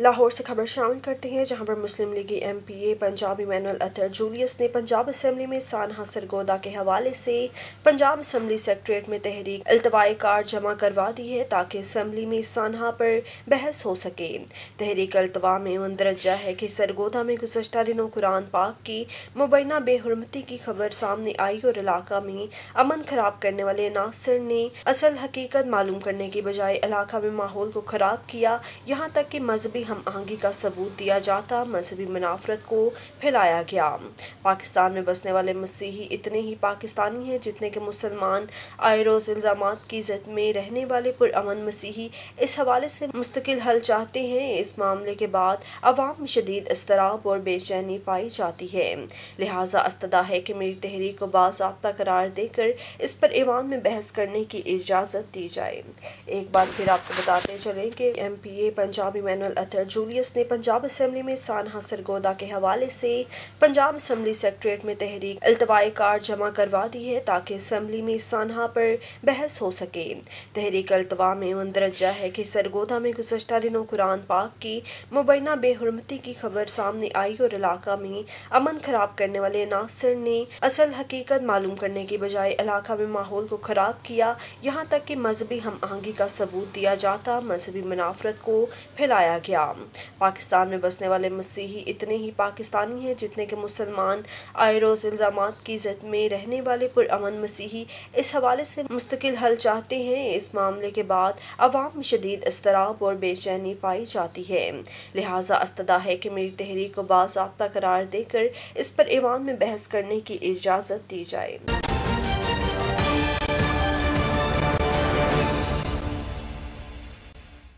लाहौर से खबर शामिल करते हैं जहां पर Muslim League M P A Punjab Emmanuel Athar Julius ने पंजाब असम्बली में सानहा सरगोदा के हवाले से पंजाब असम्बली सेक्रेट में तहरीक अल्तवाई कार जमा करवा दी है ताकि असम्बली में सानहा पर बहस हो सके तहरीक अल्तवा में मंदरजा है कि सरगोदा में गुजशत दिनों कुरान पाक की मुबैना बेहरमती की खबर सामने आई और इलाका में अमन खराब करने वाले नासिर ने असल हकीकत मालूम करने के बजाय इलाका में माहौल को खराब किया यहाँ तक कि मजहबी हम आहंगी का सबूत दिया जाता मजहबी मुनाफरत को फैलाया गया पाकिस्तान में बसने वाले मसीही इतने ही पाकिस्तानी हैं जितने के मुसलमान आए रोज़ इल्ज़ाम की जद में रहने वाले पुरान मसीही इस हवाले से मुस्तकिल हल चाहते हैं इस मामले के बाद अवाम में शदीद इसतराब और बेचैनी पाई जाती है लिहाजा अस्तदा है कि मेरी तहरीक को बाबा करार देकर इस पर ईवान में बहस करने की इजाज़त दी जाए एक बार फिर आपको बताते चलें कि M P A Punjabi Manuel Athar senator Julius ने पंजाब असम्बली में सानहा सरगोदा के हवाले से पंजाब असम्बली सेक्रेट में तहरीक अल्तवाई कार जमा करवा दी है ताकि असम्बली में सानहा पर बहस हो सके तहरीक अल्तवा में मंदरजा है कि सरगोदा में गुजशत दिनों कुरान पाक की मुबैना बेहरमती की खबर सामने आई और इलाका में अमन खराब करने वाले नासिर ने असल हकीकत मालूम करने के बजाय इलाका में माहौल को ख़राब किया यहाँ तक कि मजहबी हम आहंगी का सबूत दिया जाता मजहबी मुनाफरत को फैलाया गया पाकिस्तान में बसने वाले मसीही इतने ही पाकिस्तानी हैं जितने के मुसलमान रोज इल्ज़ाम की जद में रहने वाले पुरान मसीही इस हवाले से मुस्तकिल हल चाहते हैं इस मामले के बाद अवाम में शदीद इसतराब और बेचैनी पाई जाती है लिहाजा अस्तदा है कि मेरी तहरीक को बाबा करार देकर इस पर ईवान में बहस करने की इजाज़त दी जाए